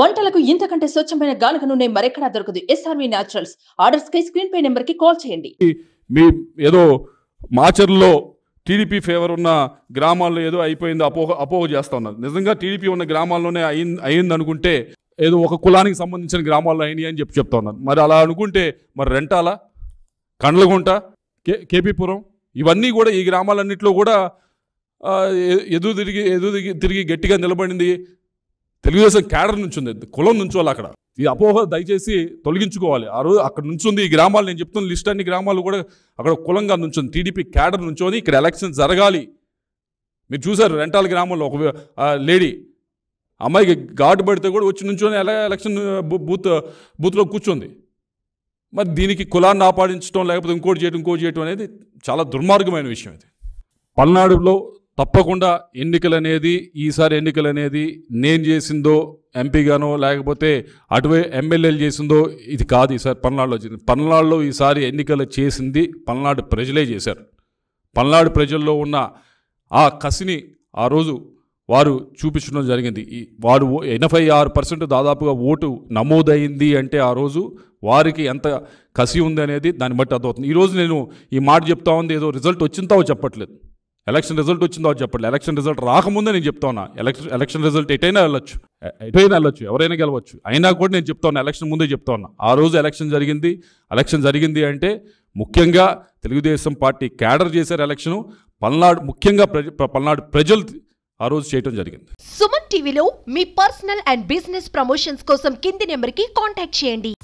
వంటలకు ఇంతకంటే స్వచ్ఛమైన గానుక నూనె మరెక్కడా దొరకదు ఎస్ఆర్వి న్యాచురల్స్ ఆర్డర్స్ కై స్క్రీన్ పే నెంబర్ కి కాల్ చేయండి మీ ఏదో మాచర్లో టీడీపీ ఫేవర్ ఉన్న గ్రామాల్లో ఏదో అయిపోయింది అపోహ అపోహ చేస్తా ఉన్నారు నిజంగా టీడీపీ ఉన్న గ్రామాల్లోనే అయింది అయింది అనుకుంటే ఏదో ఒక కులానికి సంబంధించిన గ్రామాల్లో అయినాయి అని చెప్పి చెప్తా ఉన్నారు మరి అలా అనుకుంటే మరి రెంటాల కండ్లగుంట కే కేపీపురం ఇవన్నీ కూడా ఈ గ్రామాలన్నింటిలో కూడా ఎదురు తిరిగి ఎదురు తిరిగి గట్టిగా నిలబడింది తెలుగుదేశం క్యాడర్ నుంచి ఉంది కులం నుంచి వాళ్ళు అక్కడ ఈ అపోహ దయచేసి తొలగించుకోవాలి ఆ రోజు అక్కడ నుంచి ఉంది ఈ గ్రామాలు నేను చెప్తున్న లిస్ట్ అన్ని గ్రామాలు కూడా అక్కడ కులంగా ఉంది టీడీపీ క్యాడర్ నుంచోని ఇక్కడ ఎలక్షన్ జరగాలి మీరు చూశారు రెంటాల గ్రామంలో ఒక లేడీ అమ్మాయికి ఘాటు పడితే కూడా వచ్చి నుంచొని ఎలా ఎలక్షన్ బూత్ బూత్లో కూర్చుంది మరి దీనికి కులాన్ని ఆపాదించడం లేకపోతే ఇంకోటి చేయడం ఇంకోటి చేయడం అనేది చాలా దుర్మార్గమైన విషయం ఇది పల్నాడులో తప్పకుండా ఎన్నికలనేది ఈసారి ఎన్నికలనేది నేను చేసిందో ఎంపీగానో లేకపోతే అటువై ఎమ్మెల్యేలు చేసిందో ఇది కాదు ఈసారి పల్నాడులో వచ్చింది పల్నాడులో ఈసారి ఎన్నికలు చేసింది పల్నాడు ప్రజలే చేశారు పల్నాడు ప్రజల్లో ఉన్న ఆ కసిని ఆ రోజు వారు చూపించడం జరిగింది వారు ఎనభై ఆరు పర్సెంట్ దాదాపుగా ఓటు నమోదైంది అంటే ఆ రోజు వారికి ఎంత కసి ఉంది అనేది దాన్ని బట్టి అర్థమవుతుంది ఈరోజు నేను ఈ మాట చెప్తా ఉంది ఏదో రిజల్ట్ వచ్చిందో చెప్పట్లేదు ఎలక్షన్ రిజల్ట్ వచ్చిందో చెప్పండి ఎలక్షన్ రిజల్ట్ రాకముందే నేను చెప్తా ఉన్నా ఎలక్షన్ ఎలక్షన్ రిజల్ట్ ఎటైనా వెళ్ళొచ్చు ఎటైనా వెళ్ళొచ్చు ఎవరైనా గెలవచ్చు అయినా కూడా నేను చెప్తా ఉన్నా ఎలక్షన్ ముందే చెప్తా ఉన్నా ఆ రోజు ఎలక్షన్ జరిగింది ఎలక్షన్ జరిగింది అంటే ముఖ్యంగా తెలుగుదేశం పార్టీ క్యాడర్ చేశారు ఎలక్షన్ పల్నాడు ముఖ్యంగా ప్రజ పల్నాడు ప్రజలు ఆ రోజు చేయటం జరిగింది సుమన్ టీవీలో మీ పర్సనల్ అండ్ బిజినెస్ ప్రమోషన్స్ కోసం కింది నెంబర్కి కాంటాక్ట్ చేయండి